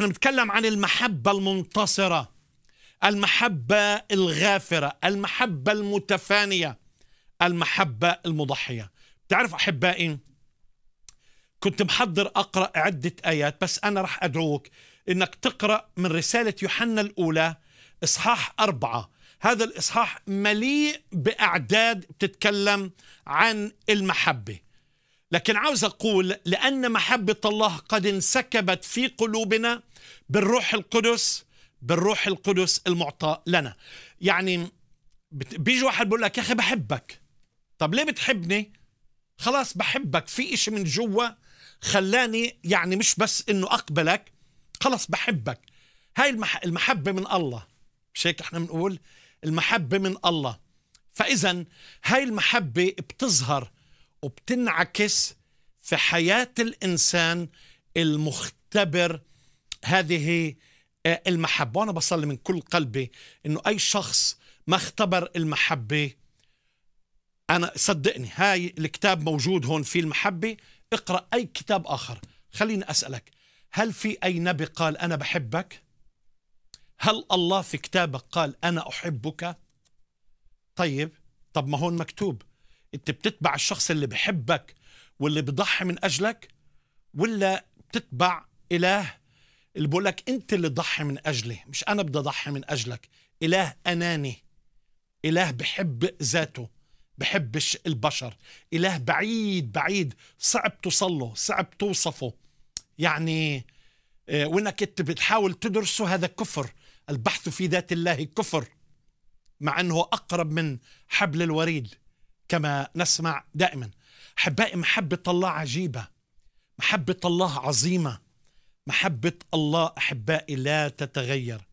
احنا بنتكلم عن المحبة المنتصرة المحبة الغافرة المحبة المتفانية المحبة المضحية بتعرف أحبائي كنت محضر أقرأ عدة آيات بس أنا رح أدعوك إنك تقرأ من رسالة يوحنا الأولى إصحاح أربعة هذا الإصحاح مليء بأعداد بتتكلم عن المحبة لكن عاوز أقول لأن محبة الله قد انسكبت في قلوبنا بالروح القدس بالروح القدس المعطى لنا يعني بيجي واحد بيقول لك يا أخي بحبك طب ليه بتحبني خلاص بحبك في إشي من جوا خلاني يعني مش بس إنه أقبلك خلاص بحبك هاي المحبة من الله مش هيك احنا بنقول المحبة من الله فإذا هاي المحبة بتظهر وبتنعكس في حياة الإنسان المختبر هذه آه، المحبة وأنا بصلي من كل قلبي أنه أي شخص ما اختبر المحبة أنا صدقني هاي الكتاب موجود هون في المحبة اقرأ أي كتاب آخر خليني أسألك هل في أي نبي قال أنا بحبك؟ هل الله في كتابك قال أنا أحبك؟ طيب طب ما هون مكتوب انت بتتبع الشخص اللي بحبك واللي بضحي من اجلك ولا بتتبع اله اللي بقول لك انت اللي ضحي من اجلي مش انا بدي اضحي من اجلك اله اناني اله بحب ذاته بحبش البشر اله بعيد بعيد صعب توصله صعب توصفه يعني آه، وانك انت بتحاول تدرسه هذا كفر البحث في ذات الله كفر مع انه اقرب من حبل الوريد كما نسمع دائما احبائي محبه الله عجيبه محبه الله عظيمه محبه الله احبائي لا تتغير